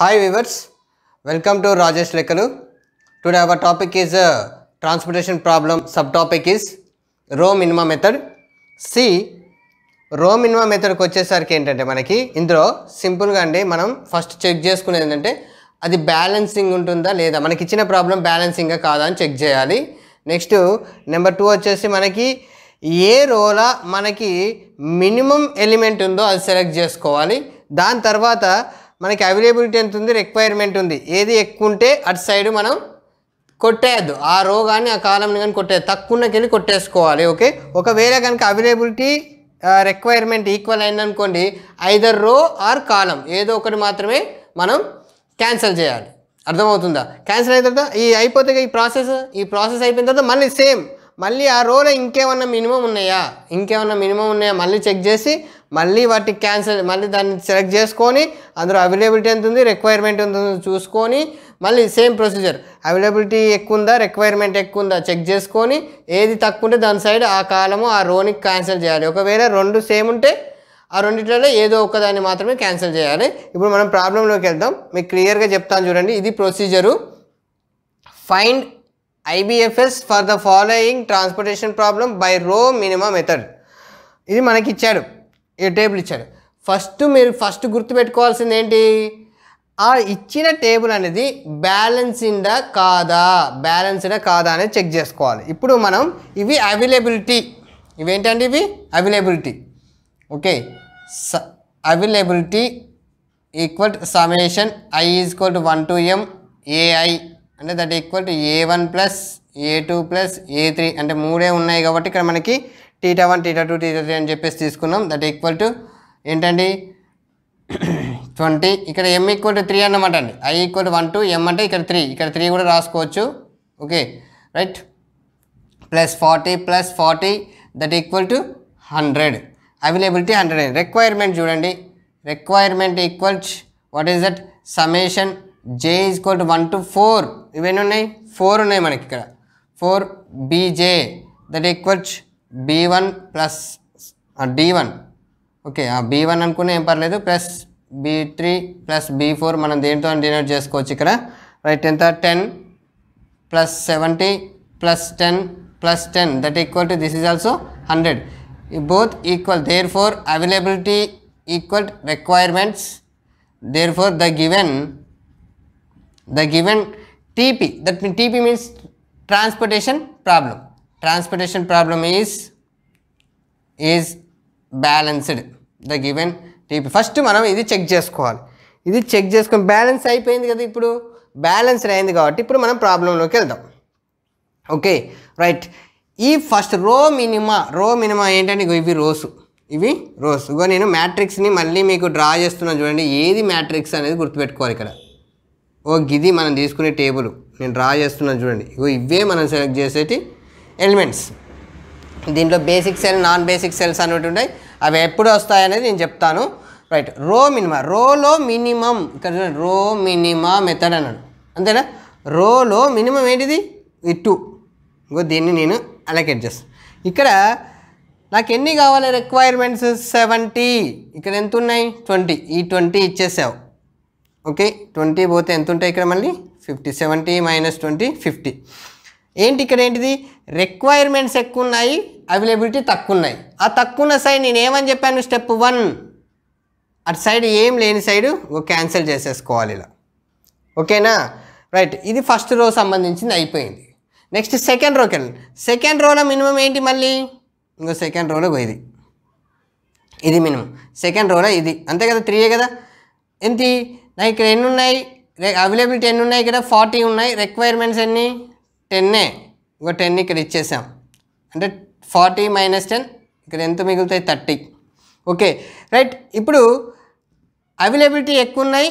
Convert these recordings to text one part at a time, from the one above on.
Hi viewers welcome to Rajesh Lekkalu today our topic is transportation problem subtopic is row minima method సి row minima మెథడ్కి వచ్చేసరికి ఏంటంటే మనకి ఇందులో సింపుల్గా అండి మనం ఫస్ట్ చెక్ చేసుకునేది ఏంటంటే అది బ్యాలెన్సింగ్ ఉంటుందా లేదా మనకి ఇచ్చిన ప్రాబ్లం బ్యాలెన్సింగ్గా కాదా అని చెక్ చేయాలి నెక్స్ట్ నెంబర్ టూ వచ్చేసి మనకి ఏ రోలా మనకి మినిమం ఎలిమెంట్ ఉందో అది సెలెక్ట్ చేసుకోవాలి దాని తర్వాత మనకి అవైలబిలిటీ ఎంత ఉంది రిక్వైర్మెంట్ ఉంది ఏది ఎక్కువ ఉంటే అటు సైడ్ మనం కొట్టేయద్దు ఆ రో కానీ ఆ కాలంని కానీ కొట్టే తక్కువకి వెళ్ళి కొట్టేసుకోవాలి ఓకే ఒకవేళ కనుక అవైలబిలిటీ రిక్వైర్మెంట్ ఈక్వల్ అయిందనుకోండి ఐదర్ రో ఆర్ కాలం ఏదో ఒకటి మాత్రమే మనం క్యాన్సిల్ చేయాలి అర్థమవుతుందా క్యాన్సిల్ అయిన తర్వాత ఈ అయిపోతే ఈ ప్రాసెస్ ఈ ప్రాసెస్ అయిపోయిన తర్వాత మళ్ళీ సేమ్ మళ్ళీ ఆ రోలో ఇంకేమన్నా మినిమం ఉన్నాయా ఇంకేమన్నా మినిమం ఉన్నాయా మళ్ళీ చెక్ చేసి మళ్ళీ వాటికి క్యాన్సిల్ మళ్ళీ దాన్ని సెలెక్ట్ చేసుకొని అందులో అవైలబిలిటీ ఎంత ఉంది రిక్వైర్మెంట్ ఎంత ఉందో చూసుకొని మళ్ళీ సేమ్ ప్రొసీజర్ అవైలబిలిటీ ఎక్కువ ఉందా రిక్వైర్మెంట్ ఎక్కువ ఉందా చెక్ చేసుకొని ఏది తక్కువ ఉంటే దాని సైడ్ ఆ కాలము ఆ రోని క్యాన్సిల్ చేయాలి ఒకవేళ రెండు సేమ్ ఉంటే ఆ రెండిట్లలో ఏదో ఒకదాన్ని మాత్రమే క్యాన్సిల్ చేయాలి ఇప్పుడు మనం ప్రాబ్లంలోకి వెళ్దాం మీకు క్లియర్గా చెప్తాను చూడండి ఇది procedure find IBFS for the following transportation problem by row minima method ఇది మనకి ఇచ్చాడు ఈ టేబుల్ ఇచ్చాడు ఫస్ట్ మీరు ఫస్ట్ గుర్తుపెట్టుకోవాల్సింది ఏంటి ఆ ఇచ్చిన టేబుల్ అనేది బ్యాలెన్స్డా కాదా బ్యాలెన్స్డా కాదా అనేది చెక్ చేసుకోవాలి ఇప్పుడు మనం ఇవి అవైలబిలిటీ ఇవేంటండి ఇవి అవైలబిలిటీ ఓకే స availability equal summation I is equal to one to M AI అంటే that equal to A one plus A two plus A three అంటే మూడే ఉన్నాయి కాబట్టి ఇక్కడ మనకి theta one theta two theta three అని చెప్పేసి తీసుకున్నాం దట్ ఈక్వల్ టు ఏంటండి ట్వంటీ ఇక్కడ ఎం ఈక్వల్ టు త్రీ అన్నమాట అండి I equal to one to M అంటే ఇక్కడ త్రీ ఇక్కడ త్రీ కూడా రాసుకోవచ్చు okay right plus forty plus forty that equal to hundred availability hundred requirement చూడండి requirement equals what is that summation J is కోట్ one to four ఇవన్నీ ఉన్నాయి four ఉన్నాయి మనకి ఇక్కడ four BJ that equals B one plus D one okay ఆ B one అనుకున్న ఏం పర్లేదు plus B three plus B four మనం దేనితో డినోట్ చేసుకోవచ్చు ఇక్కడ రైట్ ఎంత ten plus seventy plus ten plus ten that equal to this is also hundred both equal therefore availability equal requirements therefore the given the given TP that mean TP means transportation problem transportation problem is is balanced the given TP first మనం ఇది check చేసుకోవాలి ఇది check చేసుకొని balance అయిపోయింది కదా ఇప్పుడు balanced అయింది కాబట్టి ఇప్పుడు మనం ప్రాబ్లంలోకి వెళ్దాం ఓకే రైట్ ఈ first row minima row minima ఏంటంటే ఇవి రోసు ఇవి రోస్ ఇగో నేను మ్యాట్రిక్స్ని మళ్ళీ మీకు డ్రా చేస్తున్నాను చూడండి ఏది మ్యాట్రిక్స్ అనేది గుర్తుపెట్టుకోవాలి ఇక్కడ ఓ గిది మనం తీసుకునే టేబుల్ నేను డ్రా చేస్తున్నాను చూడండి ఇగో ఇవే మనం సెలెక్ట్ చేసేటి ఎలిమెంట్స్ దీంట్లో basic cell non basic cells అనేవి ఉంటాయి అవి ఎప్పుడు వస్తాయనేది నేను చెప్తాను రైట్ రో మినిమా రోలో మినిమం ఇక్కడ చూడండి రో మినిమా మెథడ్ అన్నాడు అంతేనా రోలో మినిమం ఏంటిది ఈ టూ ఇంకో దీన్ని నేను అలకేట్ చేస్తాను ఇక్కడ నాకు ఎన్ని కావాలి రిక్వైర్మెంట్స్ సెవెంటీ ఇక్కడ ఎంత ఉన్నాయి ట్వంటీ ఈ ట్వంటీ ఇచ్చేసావు ఓకే ట్వంటీ పోతే ఎంత ఉంటాయి ఇక్కడ మళ్ళీ fifty seventy minus twenty fifty ఏంటి ఇక్కడ ఏంటిది రిక్వైర్మెంట్స్ ఎక్కువ ఉన్నాయి అవైలబిలిటీ తక్కువ ఉన్నాయి ఆ తక్కువ ఉన్న సైడ్ నేను ఏమని చెప్పాను స్టెప్ వన్ అటు సైడ్ ఏం లేని సైడు క్యాన్సిల్ చేసేసుకోవాలి ఇలా ఓకేనా రైట్ ఇది ఫస్ట్ రో సంబంధించింది అయిపోయింది నెక్స్ట్ సెకండ్ రోకి వెళ్ళండి సెకండ్ రోలో మినిమం ఏంటి మళ్ళీ ఇంకో సెకండ్ రోలో పోయింది ఇది మినిమం సెకండ్ రోలో ఇది అంతే కదా త్రీయే కదా ఏంటి నా ఇక్కడ ఎన్ని ఉన్నాయి అవైలబిలిటీ ఎన్ని ఉన్నాయి ఇక్కడ ఫార్టీ ఉన్నాయి రిక్వైర్మెంట్స్ ఎన్ని టెన్నే ఇంకో టెన్ ఇక్కడ ఇచ్చేసాం అంటే ఫార్టీ మైనస్ టెన్ ఇక్కడ ఎంత మిగులుతాయి థర్టీ ఓకే రైట్ ఇప్పుడు అవైలబిలిటీ ఎక్కువ ఉన్నాయి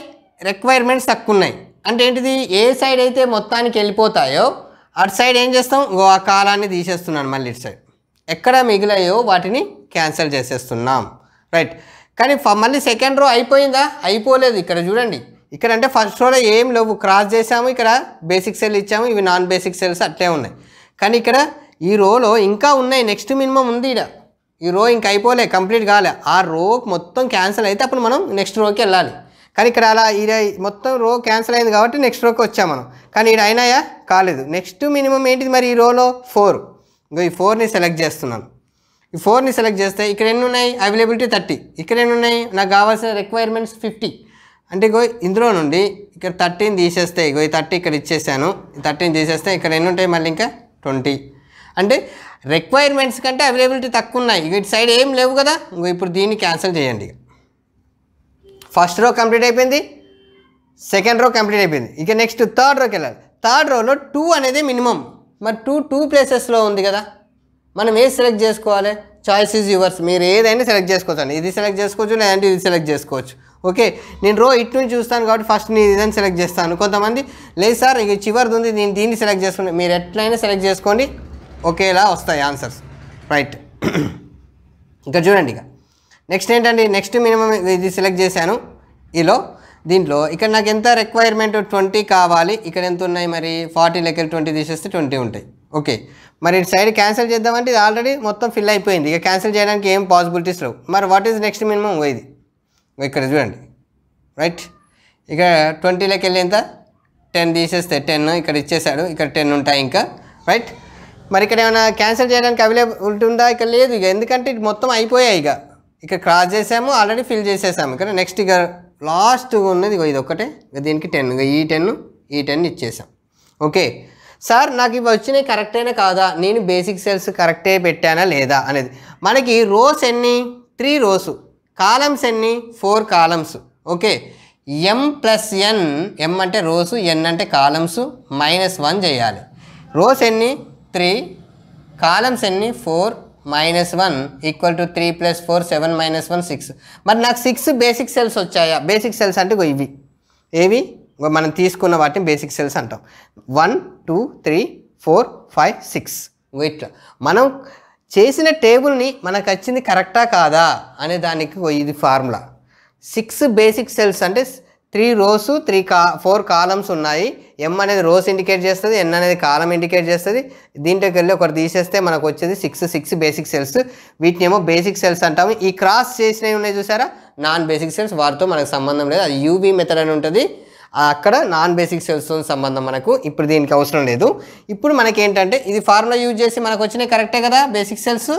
రిక్వైర్మెంట్స్ తక్కువ ఉన్నాయి అంటే ఏంటిది ఏ సైడ్ అయితే మొత్తానికి వెళ్ళిపోతాయో అటు సైడ్ ఏం చేస్తాం ఆ కాలాన్ని తీసేస్తున్నాను మళ్ళీ ఇటు సైడ్ ఎక్కడ మిగిలాయో వాటిని క్యాన్సిల్ చేసేస్తున్నాం రైట్ కానీ మళ్ళీ సెకండ్ రో అయిపోయిందా అయిపోలేదు ఇక్కడ చూడండి ఇక్కడ అంటే ఫస్ట్ రోలో ఏం లేవు క్రాస్ చేసాము ఇక్కడ బేసిక్ సెల్ ఇచ్చాము ఇవి నాన్ బేసిక్ సెల్స్ అట్టే ఉన్నాయి కానీ ఇక్కడ ఈ రోలో ఇంకా ఉన్నాయి నెక్స్ట్ మినిమం ఉంది ఇక్కడ ఈ రో ఇంకా అయిపోలే కంప్లీట్ కాలే ఆ రో మొత్తం క్యాన్సిల్ అయితే అప్పుడు మనం నెక్స్ట్ రోకి వెళ్ళాలి కానీ ఇక్కడ అలా ఈ మొత్తం రో క్యాన్సిల్ అయింది కాబట్టి నెక్స్ట్ రోకి వచ్చాం మనం కానీ ఇక్కడ అయినాయా కాలేదు నెక్స్ట్ మినిమం ఏంటిది మరి ఈ రోలో ఫోర్ ఇంకో ఈ ఫోర్ని సెలెక్ట్ చేస్తున్నాను ఈ ఫోర్ని సెలెక్ట్ చేస్తే ఇక్కడ ఎన్ని ఉన్నాయి అవైలబిలిటీ థర్టీ ఇక్కడ ఎన్ని ఉన్నాయి నాకు కావాల్సిన రిక్వైర్మెంట్స్ ఫిఫ్టీ అంటే ఇగో ఇందులో నుండి ఇక్కడ థర్టీన్ తీసేస్తే ఇగో ఈ థర్టీ ఇక్కడ ఇచ్చేసాను థర్టీన్ తీసేస్తే ఇక్కడ ఎన్ని ఉంటాయి మళ్ళీ ఇంకా ట్వంటీ అంటే రిక్వైర్మెంట్స్ కంటే అవైలబిలిటీ తక్కువ ఉన్నాయి ఇక ఇటు సైడ్ ఏం లేవు కదా ఇంకో ఇప్పుడు దీన్ని క్యాన్సిల్ చేయండి ఫస్ట్ రో కంప్లీట్ అయిపోయింది సెకండ్ రో కంప్లీట్ అయిపోయింది ఇక నెక్స్ట్ థర్డ్ రోకి వెళ్ళాలి థర్డ్ రోలో టూ అనేది మినిమం మరి టూ టూ ప్లేసెస్లో ఉంది కదా మనం ఏది సెలెక్ట్ చేసుకోవాలి చాయిస్ ఈజ్ యువర్స్ మీరు ఏదైనా సెలెక్ట్ చేసుకోవచ్చు ఇది సెలెక్ట్ చేసుకోవచ్చు లేదంటే ఇది సెలెక్ట్ చేసుకోవచ్చు ఓకే నేను రో ఇటు నుంచి చూస్తాను కాబట్టి ఫస్ట్ నేను ఇదని సెలెక్ట్ చేస్తాను కొంతమంది లేదు సార్ ఇక చివరిది ఉంది నేను దీన్ని సెలెక్ట్ చేసుకుని మీరు ఎట్లయినా సెలెక్ట్ చేసుకోండి ఒకేలా వస్తాయి ఆన్సర్స్ రైట్ ఇంకా చూడండి ఇక నెక్స్ట్ ఏంటండి నెక్స్ట్ మినిమం ఇది సెలెక్ట్ చేశాను ఈలో దీంట్లో ఇక్కడ నాకు ఎంత రిక్వైర్మెంట్ ట్వంటీ కావాలి ఇక్కడ ఎంత ఉన్నాయి మరి ఫార్టీ లెక్కలు ట్వంటీ తీసేస్తే ట్వంటీ ఉంటాయి ఓకే మరి ఇటు సైడ్ క్యాన్సిల్ చేద్దామంటే ఇది ఆల్రెడీ మొత్తం ఫిల్ అయిపోయింది ఇక క్యాన్సిల్ చేయడానికి ఏం పాసిబిలిటీస్ లేవు మరి వాట్ ఈజ్ నెక్స్ట్ మినిమం ఇది ఇక్కడ చూడండి రైట్ ఇక ట్వంటీలోకి వెళ్ళి ఎంత టెన్ తీసేస్తే టెన్ ఇక్కడ ఇచ్చేసాడు ఇక్కడ టెన్ ఉంటాయి ఇంకా రైట్ మరి ఇక్కడ ఏమైనా క్యాన్సిల్ చేయడానికి అవైలబుల్ ఉంటుందా ఇక్కడ లేదు ఇక ఎందుకంటే ఇది మొత్తం అయిపోయాయి ఇక ఇక్కడ క్రాస్ చేసాము ఆల్రెడీ ఫిల్ చేసేసాము ఇక్కడ నెక్స్ట్ ఇక లాస్ట్ ఉన్నది ఇది ఒకటే దీనికి టెన్ ఈ టెన్ ఈ టెన్ ఇచ్చేసాం ఓకే సార్ నాకు ఇవి వచ్చినాయి కరెక్టేనా కాదా నేను బేసిక్ సెల్స్ కరెక్టే పెట్టానా లేదా అనేది మనకి రోస్ ఎన్ని త్రీ రోసు కాలమ్స్ ఎన్ని four columns okay M plus N M అంటే రోసు ఎన్ అంటే కాలమ్స్ మైనస్ వన్ చేయాలి రోస్ ఎన్ని త్రీ కాలమ్స్ ఎన్ని four minus one equal to three plus four seven minus one six మరి నాకు six basic cells వచ్చాయా basic cells అంటే ఇవి ఏవి మనం తీసుకున్న వాటిని బేసిక్ సెల్స్ అంటాం one two three four five six wait మనం చేసిన టేబుల్ని మనకు వచ్చింది కరెక్టా కాదా అనే దానికి ఇది ఫార్ములా సిక్స్ బేసిక్ సెల్స్ అంటే త్రీ రోస్ త్రీ కా ఫోర్ కాలమ్స్ ఉన్నాయి ఎం అనేది రోస్ ఇండికేట్ చేస్తుంది ఎన్ అనేది కాలం ఇండికేట్ చేస్తుంది దీంట్లోకి వెళ్ళి ఒకటి తీసేస్తే మనకు వచ్చేది సిక్స్ సిక్స్ బేసిక్ సెల్స్ వీటిని ఏమో బేసిక్ సెల్స్ అంటాము ఈ క్రాస్ చేసినవి ఉన్నాయి చూసారా నాన్ బేసిక్ సెల్స్ వారితో మనకు సంబంధం లేదు అది యూబీ మెథడ్ అని ఉంటుంది అక్కడ నాన్ బేసిక్ సెల్స్తో సంబంధం మనకు ఇప్పుడు దీనికి అవసరం లేదు ఇప్పుడు మనకి ఏంటంటే ఇది ఫార్ములా యూజ్ చేసి మనకు వచ్చినాయి కరెక్టే కదా బేసిక్ సెల్స్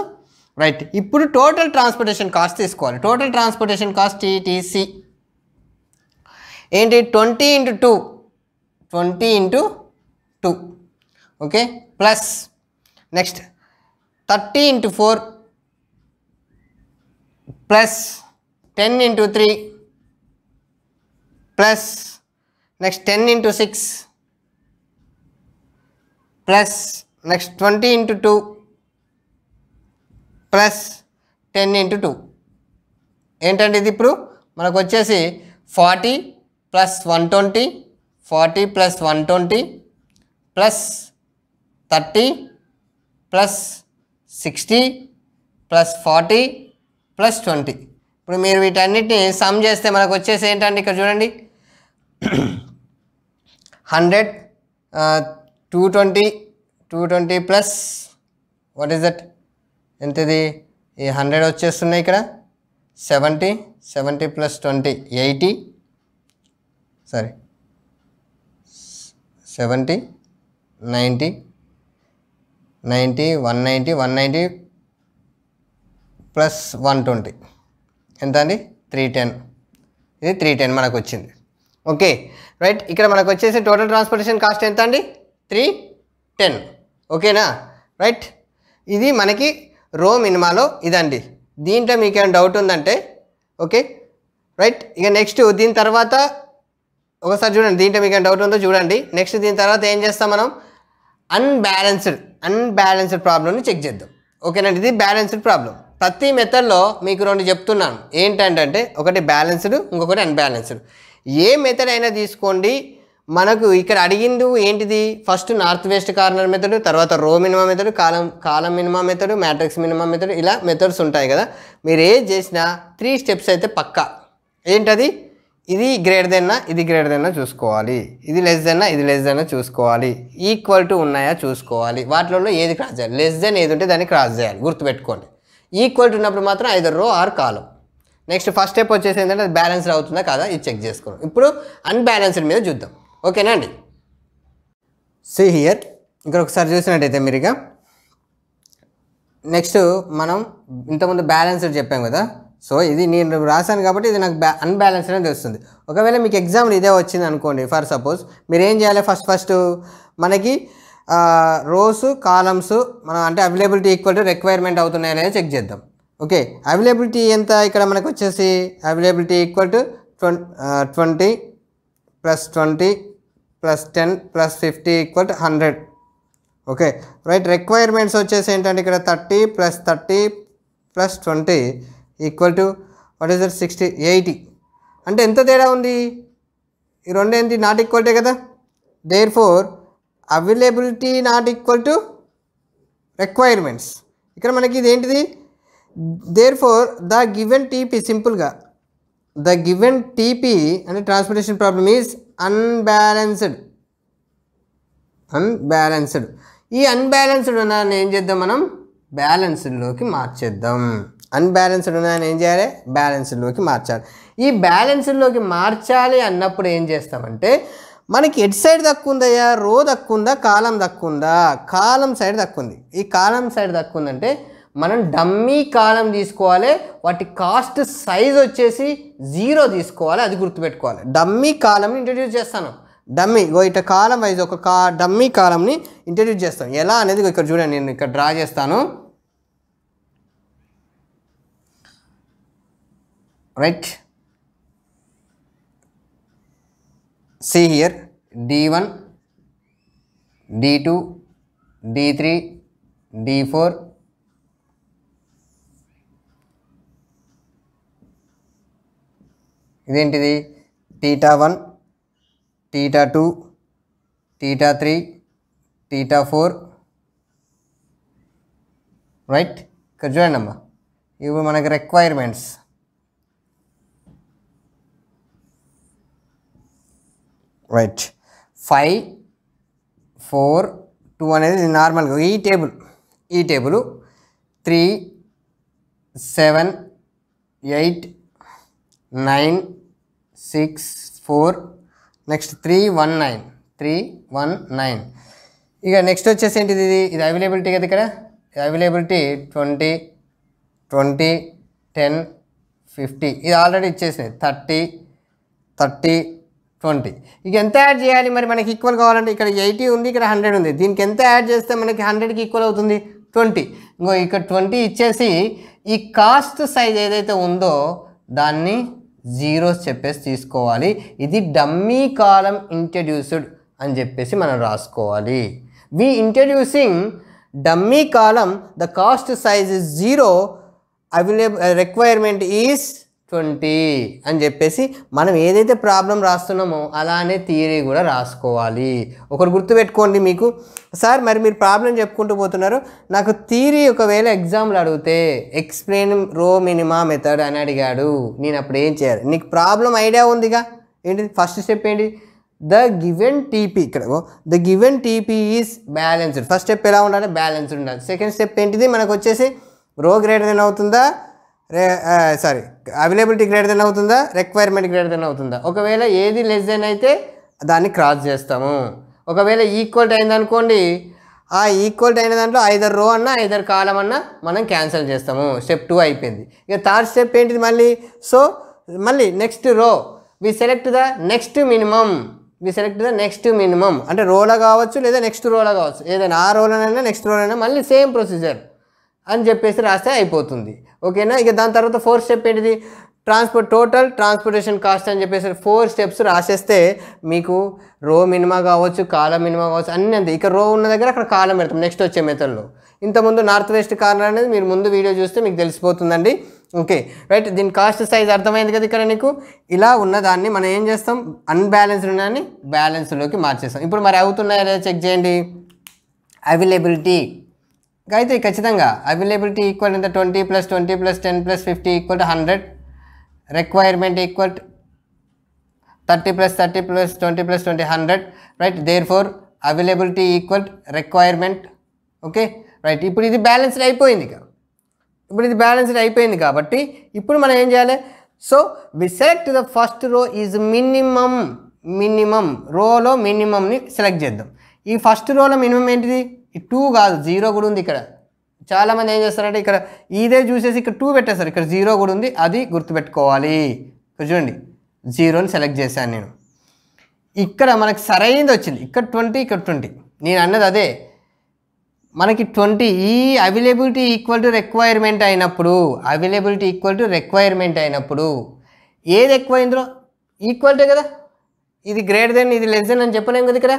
రైట్ ఇప్పుడు టోటల్ ట్రాన్స్పోర్టేషన్ కాస్ట్ తీసుకోవాలి టోటల్ ట్రాన్స్పోర్టేషన్ కాస్ట్ టీటీసీ ఏంటి twenty into two twenty into two okay plus next thirty into four plus ten into three plus next ten into six plus next twenty into two plus ten into two ఏంటంటే ఇది ఇప్పుడు మనకు వచ్చేసి forty plus one twenty forty plus one twenty plus thirty plus sixty plus forty plus twenty ఇప్పుడు మీరు వీటన్నిటిని some చేస్తే మనకు వచ్చేసి ఏంటండి ఇక్కడ చూడండి hundred two twenty two twenty plus what is that ఎంతది ఈ హండ్రెడ్ వచ్చేస్తున్నాయి ఇక్కడ seventy seventy plus twenty eighty sorry seventy ninety ninety one ninety one ninety plus one twenty ఎంత అండి త్రీ టెన్ ఇది త్రీ టెన్ మనకు వచ్చింది ఓకే రైట్ ఇక్కడ మనకు వచ్చేసి టోటల్ ట్రాన్స్పోర్టేషన్ కాస్ట్ ఎంత అండి త్రీ టెన్ ఓకేనా రైట్ ఇది మనకి రో మినిమాలో ఇదండి దీంట్లో మీకేమైనా డౌట్ ఉందంటే ఓకే రైట్ ఇక నెక్స్ట్ దీని తర్వాత ఒకసారి చూడండి దీంట్లో మీకు డౌట్ ఉందో చూడండి నెక్స్ట్ దీని తర్వాత ఏం చేస్తాం మనం అన్బ్యాలెన్స్డ్ అన్బ్యాలెన్స్డ్ ప్రాబ్లమ్ని చెక్ చేద్దాం ఓకేనండి ఇది బ్యాలెన్స్డ్ ప్రాబ్లం ప్రతి మెథడ్లో మీకు రెండు చెప్తున్నాను ఏంటంటే ఒకటి బ్యాలెన్స్డ్ ఇంకొకటి అన్బ్యాలెన్స్డ్ ఏ మెథడ్ అయినా తీసుకోండి మనకు ఇక్కడ అడిగింది ఏంటిది first north west corner method తర్వాత row minima method column column minimum method matrix minima method ఇలా మెథడ్స్ ఉంటాయి కదా మీరు ఏం చేసినా త్రీ స్టెప్స్ అయితే పక్కా ఏంటది ఇది గ్రేటర్ దెన్నా ఇది గ్రేటర్ దెన్నా చూసుకోవాలి ఇది లెస్ దెన్నా ఇది లెస్ దెన్నా చూసుకోవాలి ఈక్వల్ టు ఉన్నాయా చూసుకోవాలి వాటిలో ఏది క్రాస్ చేయాలి లెస్ దెన్ ఏది ఉంటే దాన్ని క్రాస్ చేయాలి గుర్తుపెట్టుకోండి ఈక్వల్ టు ఉన్నప్పుడు మాత్రం either row or column next first step వచ్చేసి ఏంటంటే బ్యాలెన్స్డ్ అవుతుందా కాదా ఇది చెక్ చేసుకోవడం ఇప్పుడు అన్బ్యాలెన్స్డ్ మీద చూద్దాం ఓకేనా అండి సి హియర్ ఇక్కడ ఒకసారి చూసినట్టయితే మీరు ఇక నెక్స్ట్ మనం ఇంతకుముందు బ్యాలెన్స్డ్ చెప్పాం కదా సో ఇది నేను రాశాను కాబట్టి ఇది నాకు బ్యా అన్బ్యాలెన్స్డ్ అని తెలుస్తుంది ఒకవేళ మీకు ఎగ్జామ్లో ఇదే వచ్చింది అనుకోండి ఫర్ సపోజ్ మీరు ఏం చేయాలి ఫస్ట్ ఫస్ట్ మనకి రోస్ కాలమ్స్ మనం అంటే అవైలబిలిటీ ఈక్వల్ టు రిక్వైర్మెంట్ అవుతున్నాయనేది చెక్ చేద్దాం ఓకే అవైలబిలిటీ ఎంత ఇక్కడ మనకు వచ్చేసి availability equal to twenty plus twenty plus ten plus fifty equal to hundred okay right requirements వచ్చేసి ఏంటంటే ఇక్కడ thirty plus thirty plus twenty equal to what is that sixty eighty అంటే ఎంత తేడా ఉంది ఈ ఏంటి నాట్ ఈక్వల్టే కదా therefore availability not equal to requirements ఇక్కడ మనకి ఇదేంటిది therefore the given TP సింపుల్గా ద గివెన్ టీపీ అంటే transportation problem is unbalanced unbalanced ఈ అన్బ్యాలెన్స్డ్ ఉన్నాయని ఏం చేద్దాం మనం బ్యాలెన్స్డ్లోకి మార్చేద్దాం అన్బ్యాలెన్స్డ్ ఉన్నాయని ఏం చేయాలి బ్యాలెన్స్డ్లోకి మార్చాలి ఈ బ్యాలెన్స్డ్లోకి మార్చాలి అన్నప్పుడు ఏం చేస్తామంటే మనకి ఎట్ సైడ్ తక్కువ ఉందయ్యా రో తక్కువ ఉందా కాలం తక్కువ ఉందా కాలం సైడ్ తక్కువ ఉంది ఈ కాలం సైడ్ తక్కువ ఉందంటే మనం డమ్మీ కాలం తీసుకోవాలి వాటి కాస్ట్ సైజ్ వచ్చేసి జీరో తీసుకోవాలి అది గుర్తుపెట్టుకోవాలి డమ్మీ కాలంని ఇంట్రడ్యూస్ చేస్తాను డమ్మీ ఇగో ఇట కాలం వైజ్ ఒక కా డమ్మీ కాలంని ఇంట్రడ్యూస్ చేస్తాం ఎలా అనేది ఇక్కడ చూడండి నేను ఇక్కడ డ్రా చేస్తాను right one D two D three D four ఇదేంటిది theta one theta two theta three theta four right ఇక్కడ చూడండి అమ్మా ఇవి మనకి requirements right five four two అనేది నార్మల్గా ఈ టేబుల్ ఈ table three seven eight nine six four next three one nine three one nine ఇక నెక్స్ట్ వచ్చేసి ఏంటిది ఇది ఇది అవైలబిలిటీ కదా ఇక్కడ availability twenty twenty ten fifty ఇది ఆల్రెడీ ఇచ్చేసింది థర్టీ థర్టీ ట్వంటీ ఇక ఎంత యాడ్ చేయాలి మరి మనకి ఈక్వల్ కావాలంటే ఇక్కడ ఎయిటీ ఉంది ఇక్కడ హండ్రెడ్ ఉంది దీనికి ఎంత యాడ్ చేస్తే మనకి హండ్రెడ్కి ఈక్వల్ అవుతుంది ట్వంటీ ఇంకో ఇక్కడ ట్వంటీ ఇచ్చేసి ఈ కాస్ట్ సైజ్ ఏదైతే ఉందో దాన్ని జీరోస్ చెప్పేసి తీసుకోవాలి ఇది డమ్మీ కాలం ఇంట్రడ్యూస్డ్ అని చెప్పేసి మనం రాసుకోవాలి we introducing dummy column the cost size is zero available requirement is twenty అని చెప్పేసి మనం ఏదైతే ప్రాబ్లం రాస్తున్నామో అలానే థియరీ కూడా రాసుకోవాలి ఒకరు గుర్తుపెట్టుకోండి మీకు సార్ మరి మీరు ప్రాబ్లం చెప్పుకుంటూ పోతున్నారు నాకు థియరీ ఒకవేళ ఎగ్జామ్లు అడిగితే ఎక్స్ప్లెయిన్ రో మినిమా మెథడ్ అని అడిగాడు నేను అప్పుడు ఏం చేయాలి నీకు ప్రాబ్లం ఐడియా ఉందిగా ఏంటి ఫస్ట్ స్టెప్ ఏంటి ద గివెన్ టీపీ ఇక్కడ the given TP is balanced first step ఎలా ఉండాలి బ్యాలెన్స్డ్ ఉండాలి సెకండ్ స్టెప్ ఏంటిది మనకు వచ్చేసి రో గ్రేటర్ అవుతుందా సారీ అవైలబిలిటీ గ్రేటర్ దెన్ అవుతుందా రిక్వైర్మెంట్ గ్రేటర్ దెన్ అవుతుందా ఒకవేళ ఏది లెస్ దెన్ అయితే దాన్ని క్రాస్ చేస్తాము ఒకవేళ ఈక్వల్ అయిందనుకోండి ఆ ఈక్వల్ అయిన దాంట్లో ఐదర్ రో అన్న ఐదర్ కాలం అన్న మనం క్యాన్సిల్ చేస్తాము స్టెప్ టూ అయిపోయింది ఇక థర్డ్ స్టెప్ ఏంటిది మళ్ళీ సో మళ్ళీ next row we select the next minimum we select the next minimum అంటే రోలో కావచ్చు లేదా నెక్స్ట్ రోలో కావచ్చు ఏదైనా ఆ రోలనైనా నెక్స్ట్ రోలైనా మళ్ళీ సేమ్ ప్రొసీజర్ అని చెప్పేసి రాస్తే అయిపోతుంది ఓకేనా ఇక దాని తర్వాత ఫోర్త్ స్టెప్ ఏంటిది ట్రాన్స్పోర్ట్ టోటల్ ట్రాన్స్పోర్టేషన్ కాస్ట్ అని చెప్పేసి ఫోర్ స్టెప్స్ రాసేస్తే మీకు రో మినిమా కావచ్చు కాలం మినిమా కావచ్చు అన్నీ అంతే ఇక రో ఉన్న దగ్గర అక్కడ కాలం పెడతాం నెక్స్ట్ వచ్చే మెథడ్లో ఇంతకుముందు నార్త్ వెస్ట్ కార్నర్ అనేది మీరు ముందు వీడియో చూస్తే మీకు తెలిసిపోతుందండి ఓకే రైట్ దీని కాస్ట్ సైజ్ అర్థమైంది కదా ఇక్కడ నీకు ఇలా ఉన్నదాన్ని మనం ఏం చేస్తాం అన్బ్యాలెన్స్డ్ ఉన్నదాన్ని బ్యాలెన్స్లోకి మార్చేస్తాం ఇప్పుడు మరి అవుతున్నాయా చెక్ చేయండి అవైలబిలిటీ గాయత్రి ఖచ్చితంగా అవైలబిలిటీ ఈక్వల్ ఇంత twenty plus twenty plus ten plus fifty equal to hundred requirement equal thirty plus thirty plus twenty plus twenty hundred right therefore availability equal requirement okay right ఇప్పుడు ఇది balanced అయిపోయింది ఇప్పుడు ఇది balanced అయిపోయింది కాబట్టి ఇప్పుడు మనం ఏం చేయాలి so we select the first row is minimum minimum రోలో మినిమమ్ని సెలెక్ట్ చేద్దాం ఈ ఫస్ట్ రోలో మినిమమ్ ఏంటిది ఈ టూ కాదు జీరో కూడా ఉంది ఇక్కడ చాలామంది ఏం చేస్తారంటే ఇక్కడ ఇదే చూసేసి ఇక్కడ టూ పెట్టేస్తారు ఇక్కడ జీరో కూడా ఉంది అది గుర్తుపెట్టుకోవాలి ఇక్కడ చూడండి జీరోని సెలెక్ట్ చేశాను నేను ఇక్కడ మనకు సరైనది వచ్చింది ఇక్కడ ట్వంటీ ఇక్కడ ట్వంటీ నేను అన్నది అదే మనకి ట్వంటీ ఈ అవైలబిలిటీ ఈక్వల్ టు రిక్వైర్మెంట్ అయినప్పుడు అవైలబిలిటీ ఈక్వల్ టు రిక్వైర్మెంట్ అయినప్పుడు ఏది ఎక్కువైందో ఈక్వల్టే కదా ఇది గ్రేటర్ దెన్ ఇది లెస్ దెన్ అని చెప్పలేము కదా ఇక్కడ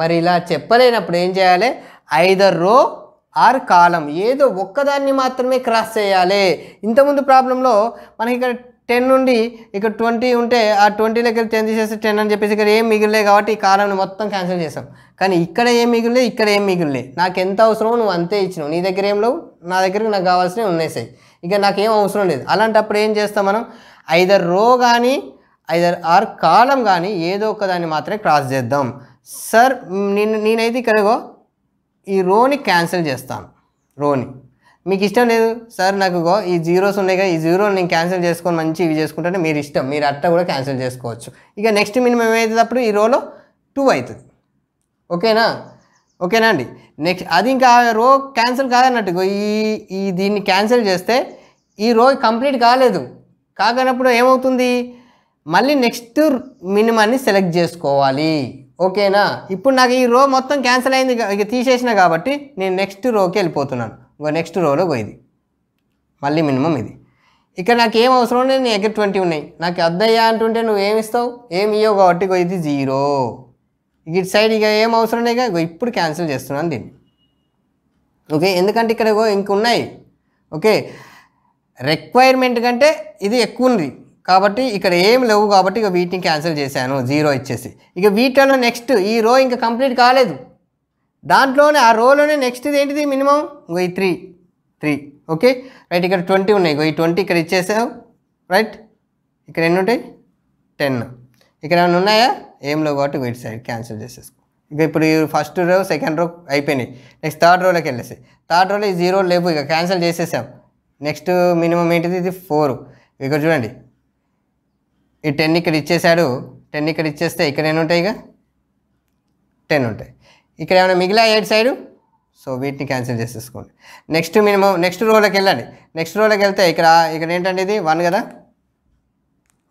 మరి ఇలా చెప్పలేనప్పుడు ఏం చేయాలి ఐదర్ రో ఆర్ కాలం ఏదో ఒక్కదాన్ని మాత్రమే క్రాస్ చేయాలి ఇంతకుముందు ప్రాబ్లంలో మనకి ఇక్కడ టెన్ నుండి ఇక్కడ ట్వంటీ ఉంటే ఆ ట్వంటీ దగ్గర టెన్ తీసేస్తే టెన్ అని చెప్పేసి ఇక్కడ ఏం మిగిలిలే కాబట్టి ఈ కాలంని మొత్తం క్యాన్సిల్ చేసాం కానీ ఇక్కడ ఏం మిగిలిలే ఇక్కడ ఏం మిగిలిలే నాకు ఎంత అవసరమో నువ్వు అంతే ఇచ్చినావు నీ దగ్గర ఏం లేవు నా దగ్గర నాకు కావాల్సినవి ఉన్నాయి ఇక ఏం అవసరం లేదు అలాంటప్పుడు ఏం చేస్తాం మనం ఐదర్ రో కానీ ఐదర్ ఆర్ కాలం కానీ ఏదో ఒకదాన్ని మాత్రమే క్రాస్ చేద్దాం సార్ నేను నేనైతే ఇక్కడగో ఈ రోని క్యాన్సిల్ చేస్తాను రోని మీకు ఇష్టం లేదు సార్ నాకు ఈ జీరోస్ ఉన్నాయిగా ఈ జీరో నేను క్యాన్సిల్ చేసుకొని మంచి ఇవి చేసుకుంటే మీరు ఇష్టం మీరు అట్ట కూడా క్యాన్సిల్ చేసుకోవచ్చు ఇక నెక్స్ట్ మినిమం ఏమవుతుంది అప్పుడు ఈ రోలో టూ అవుతుంది ఓకేనా ఓకేనా అండి నెక్స్ట్ అది ఇంకా రో క్యాన్సిల్ గో ఈ ఈ దీన్ని క్యాన్సిల్ చేస్తే ఈ రో కంప్లీట్ కాలేదు కాకనప్పుడు ఏమవుతుంది మళ్ళీ నెక్స్ట్ మినిమాన్ని సెలెక్ట్ చేసుకోవాలి ఓకేనా ఇప్పుడు నాకు ఈ రో మొత్తం క్యాన్సిల్ అయింది ఇక తీసేసిన కాబట్టి నేను నెక్స్ట్ రోకి వెళ్ళిపోతున్నాను ఇంకో నెక్స్ట్ రోలో పోయింది మళ్ళీ మినిమం ఇది ఇక్కడ నాకు ఏం అవసరం నీ దగ్గర ట్వంటీ ఉన్నాయి నాకు అద్దయ్యా అంటుంటే నువ్వు ఏమి ఇస్తావు ఏమి ఇవ్వవు కాబట్టి ఇది జీరో ఇటు సైడ్ ఇక ఏం అవసరం ఇక ఇప్పుడు క్యాన్సిల్ చేస్తున్నాను దీన్ని ఓకే ఎందుకంటే ఇక్కడ ఇంక ఉన్నాయి ఓకే రిక్వైర్మెంట్ కంటే ఇది ఎక్కువ ఉంది కాబట్టి ఇక్కడ ఏం లేవు కాబట్టి ఇక వీటిని క్యాన్సిల్ చేశాను జీరో ఇచ్చేసి ఇక వీటిలో నెక్స్ట్ ఈ రో ఇంకా కంప్లీట్ కాలేదు దాంట్లోనే ఆ రోలోనే నెక్స్ట్ ఏంటిది మినిమం ఈ త్రీ త్రీ ఓకే రైట్ ఇక్కడ ట్వంటీ ఉన్నాయి ఈ ట్వంటీ ఇక్కడ ఇచ్చేసావు రైట్ ఇక్కడ ఎన్ని ఉంటాయి టెన్ ఇక్కడ ఏమైనా ఉన్నాయా ఏం లేవు కాబట్టి వీటి సైడ్ క్యాన్సిల్ చేసేసుకో ఇక ఇప్పుడు ఫస్ట్ రో సెకండ్ రో అయిపోయినాయి నెక్స్ట్ థర్డ్ రోలోకి వెళ్ళేసి థర్డ్ రోలో ఈ జీరో లేవు ఇక క్యాన్సిల్ చేసేసాం నెక్స్ట్ మినిమం ఏంటిది ఇది ఫోర్ ఇక్కడ చూడండి ఈ టెన్ ఇక్కడ ఇచ్చేసాడు టెన్ ఇక్కడ ఇచ్చేస్తే ఇక్కడ ఎన్ని ఉంటాయి ఇక టెన్ ఉంటాయి ఇక్కడ ఏమైనా మిగిలిన ఎయిట్ సైడు సో వీటిని క్యాన్సిల్ చేసేసుకోండి నెక్స్ట్ మినిమం నెక్స్ట్ రోలోకి వెళ్ళండి నెక్స్ట్ రోలోకి వెళ్తే ఇక్కడ ఇక్కడ ఏంటంటే ఇది వన్ కదా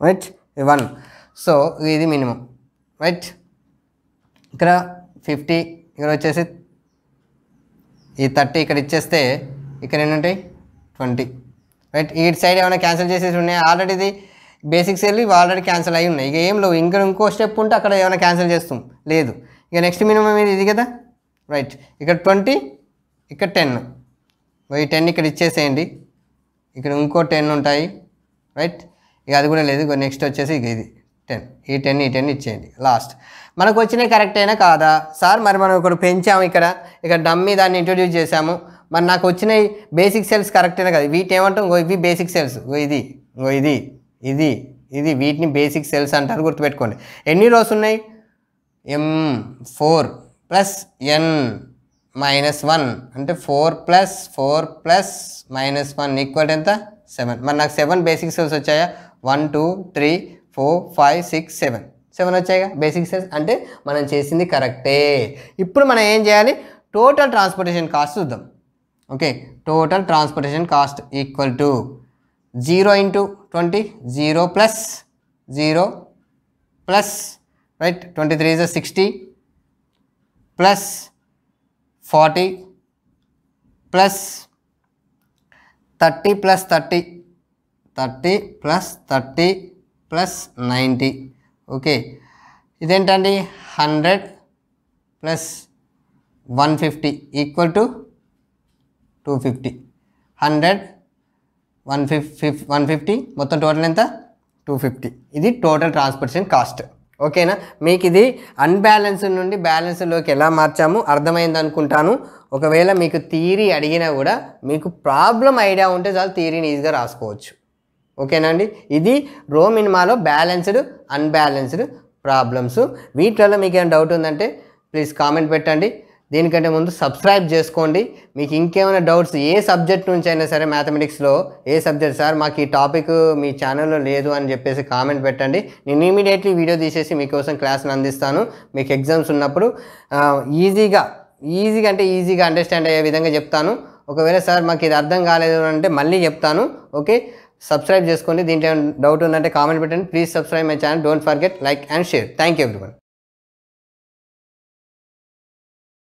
రైట్ వన్ సో ఇది మినిమం రైట్ ఇక్కడ ఫిఫ్టీ ఇక్కడ వచ్చేసి ఈ థర్టీ ఇక్కడ ఇచ్చేస్తే ఇక్కడ ఎన్ని ఉంటాయి ట్వంటీ రైట్ ఈ సైడ్ ఏమైనా క్యాన్సిల్ చేసేసి ఉన్నాయి ఆల్రెడీ ఇది బేసిక్స్ వెళ్ళి ఆల్రెడీ క్యాన్సిల్ అయి ఉన్నాయి ఇక ఏం లేవు ఇంకా ఇంకో స్టెప్ ఉంటే అక్కడ ఏమైనా క్యాన్సిల్ చేస్తాం లేదు ఇక నెక్స్ట్ మినిమం ఏది ఇది కదా రైట్ ఇక్కడ ట్వంటీ ఇక్కడ టెన్ ఈ టెన్ ఇక్కడ ఇచ్చేసేయండి ఇక్కడ ఇంకో టెన్ ఉంటాయి రైట్ ఇక అది కూడా లేదు నెక్స్ట్ వచ్చేసి ఇక ఇది టెన్ ఈ టెన్ ఈ టెన్ ఇచ్చేయండి లాస్ట్ మనకు వచ్చినాయి కరెక్ట్ అయినా కాదా సార్ మరి మనం ఇక్కడ పెంచాము ఇక్కడ ఇక్కడ డమ్మి దాన్ని ఇంట్రొడ్యూస్ చేశాము మరి నాకు వచ్చినాయి బేసిక్ సెల్స్ కరెక్ట్ అయినా కదా వీటి ఏమంటాం ఇవి బేసిక్ సెల్స్ ఇది ఇది ఇది ఇది వీటిని బేసిక్ సెల్స్ అంటారు గుర్తుపెట్టుకోండి ఎన్ని రోస్ ఉన్నాయి M four plus N minus one అంటే four plus four plus minus one equal ఎంత సెవెన్ మరి నాకు సెవెన్ బేసిక్ సెల్స్ వచ్చాయా one two three four five six seven seven వచ్చాయిగా బేసిక్ సెల్స్ అంటే మనం చేసింది కరెక్టే ఇప్పుడు మనం ఏం చేయాలి టోటల్ ట్రాన్స్పోర్టేషన్ కాస్ట్ చూద్దాం okay total transportation cost equal to 0 into 20, 0 plus 0 plus, right, 23 is a 60 plus 40 plus 30 plus 30, 30 plus 30 plus 90, okay. ఇదేంటండి hundred plus one fifty equal to one fif one fifty మొత్తం total ఎంత two fifty ఇది total transportation cost ఓకేనా మీకు ఇది unbalance నుండి బ్యాలెన్స్లోకి ఎలా మార్చాము అర్థమైంది అనుకుంటాను ఒకవేళ మీకు థియరీ అడిగినా కూడా మీకు ప్రాబ్లం ఐడియా ఉంటే చాలు థియరీని ఈజీగా రాసుకోవచ్చు ఓకేనా అండి ఇది రో మినిమాలో బ్యాలెన్స్డ్ అన్బ్యాలెన్స్డ్ ప్రాబ్లమ్స్ వీటిలో మీకు ఏమైనా డౌట్ ఉందంటే ప్లీజ్ కామెంట్ పెట్టండి దీనికంటే ముందు సబ్స్క్రైబ్ చేసుకోండి మీకు ఇంకేమైనా డౌట్స్ ఏ సబ్జెక్ట్ నుంచి అయినా సరే మ్యాథమెటిక్స్లో ఏ సబ్జెక్ట్ సార్ మాకు ఈ టాపిక్ మీ ఛానల్లో లేదు అని చెప్పేసి కామెంట్ పెట్టండి నేను ఇమీడియట్లీ వీడియో తీసేసి మీకోసం క్లాస్ని అందిస్తాను మీకు ఎగ్జామ్స్ ఉన్నప్పుడు ఈజీగా ఈజీగా అంటే ఈజీగా అండర్స్టాండ్ అయ్యే విధంగా చెప్తాను ఒకవేళ సార్ మాకు ఇది అర్థం కాలేదు అంటే మళ్ళీ చెప్తాను ఓకే సబ్స్క్రైబ్ చేసుకోండి దీంట్లో డౌట్ ఉందంటే కామెంట్ పెట్టండి please subscribe my channel don't forget like and share thank you everyone